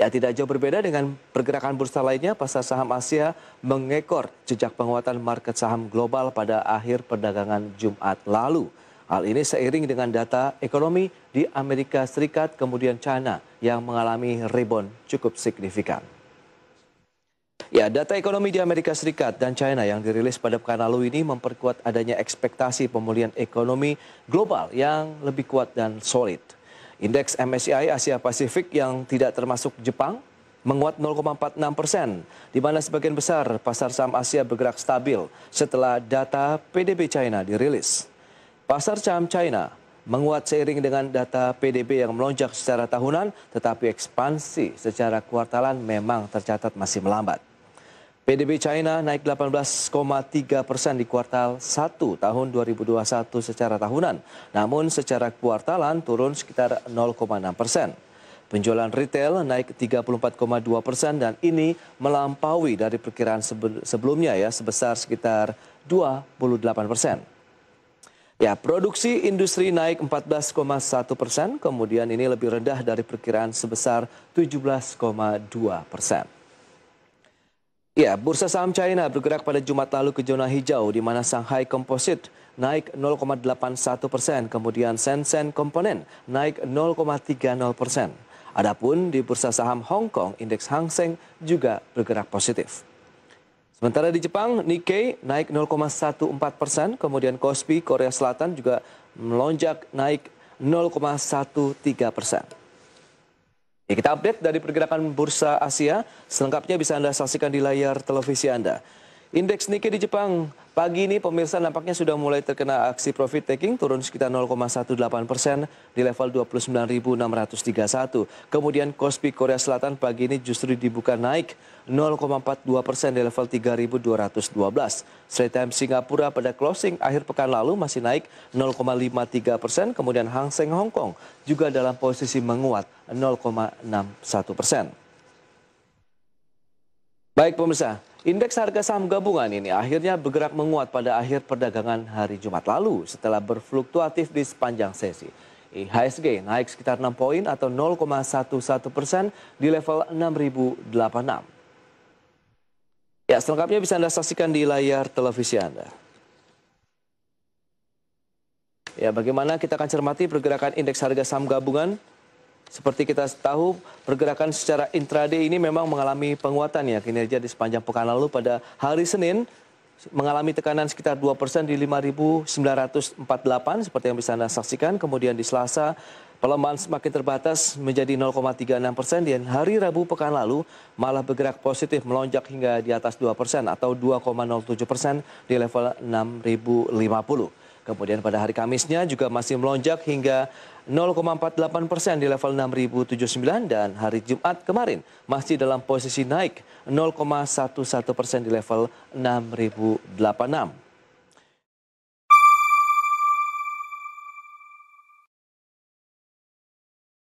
Ya tidak jauh berbeda dengan pergerakan bursa lainnya, pasar saham Asia mengekor jejak penguatan market saham global pada akhir perdagangan Jumat lalu. Hal ini seiring dengan data ekonomi di Amerika Serikat kemudian China yang mengalami rebound cukup signifikan. Ya, data ekonomi di Amerika Serikat dan China yang dirilis pada pekan lalu ini memperkuat adanya ekspektasi pemulihan ekonomi global yang lebih kuat dan solid. Indeks MSCI Asia Pasifik yang tidak termasuk Jepang menguat 0,46 persen, di mana sebagian besar pasar saham Asia bergerak stabil setelah data PDB China dirilis. Pasar saham China menguat seiring dengan data PDB yang melonjak secara tahunan, tetapi ekspansi secara kuartalan memang tercatat masih melambat. PDB China naik 18,3 persen di kuartal 1 tahun 2021 secara tahunan, namun secara kuartalan turun sekitar 0,6 persen. Penjualan retail naik 34,2 persen dan ini melampaui dari perkiraan sebelumnya ya sebesar sekitar 28 persen. Ya, produksi industri naik 14,1 persen, kemudian ini lebih rendah dari perkiraan sebesar 17,2 persen. Ya, bursa saham China bergerak pada Jumat lalu ke zona hijau di mana Shanghai Composite naik 0,81 persen, kemudian Shenzhen Komponen naik 0,30 persen. Adapun di bursa saham Hong Kong, indeks Hang Seng juga bergerak positif. Sementara di Jepang, Nikkei naik 0,14 persen, kemudian Kospi Korea Selatan juga melonjak naik 0,13 persen. Ya, kita update dari pergerakan bursa Asia. Selengkapnya bisa Anda saksikan di layar televisi Anda. Indeks Nikkei di Jepang Pagi ini pemirsa nampaknya sudah mulai terkena aksi profit taking turun sekitar 0,18 persen di level 29.631. Kemudian Kospi Korea Selatan pagi ini justru dibuka naik 0,42 persen di level 3.212. Straight time Singapura pada closing akhir pekan lalu masih naik 0,53 persen. Kemudian Hang Seng Hong Kong juga dalam posisi menguat 0,61 persen. Baik pemirsa, Indeks harga saham gabungan ini akhirnya bergerak menguat pada akhir perdagangan hari Jumat lalu setelah berfluktuatif di sepanjang sesi. IHSG e naik sekitar 6 poin atau 0,11 persen di level 6086. Ya, selengkapnya bisa Anda saksikan di layar televisi Anda. Ya, bagaimana kita akan cermati pergerakan indeks harga saham gabungan seperti kita tahu, pergerakan secara intraday ini memang mengalami penguatan ya kinerja di sepanjang pekan lalu pada hari Senin mengalami tekanan sekitar 2 persen di 5.948 seperti yang bisa Anda saksikan. Kemudian di Selasa pelemahan semakin terbatas menjadi 0,36 persen dan hari Rabu pekan lalu malah bergerak positif melonjak hingga di atas 2 persen atau 2,07 persen di level 6.050. Kemudian pada hari Kamisnya juga masih melonjak hingga 0,48 persen di level 6.079 dan hari Jumat kemarin masih dalam posisi naik 0,11 persen di level 6.086.